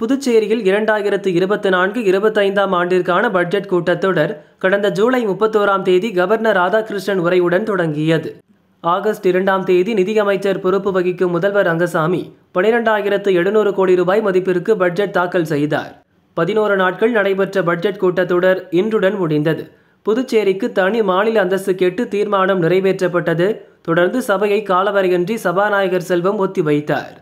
புதுச்சேரியில் இரண்டாயிரத்து இருபத்தி நான்கு இருபத்தைந்தாம் ஆண்டிற்கான பட்ஜெட் கூட்டத்தொடர் கடந்த ஜூலை முப்பத்தோராம் தேதி கவர்னர் ராதாகிருஷ்ணன் உரையுடன் தொடங்கியது ஆகஸ்ட் இரண்டாம் தேதி நிதியமைச்சர் பொறுப்பு வகிக்கும் முதல்வர் ரங்கசாமி பனிரெண்டாயிரத்து எழுநூறு கோடி ரூபாய் மதிப்பிற்கு பட்ஜெட் தாக்கல் செய்தார் பதினோரு நாட்கள் நடைபெற்ற பட்ஜெட் கூட்டத்தொடர் இன்றுடன் முடிந்தது புதுச்சேரிக்கு தனி மாநில அந்தஸ்து கேட்டு தீர்மானம் நிறைவேற்றப்பட்டது தொடர்ந்து சபையை காலவரையின்றி சபாநாயகர் செல்வம் ஒத்திவைத்தார்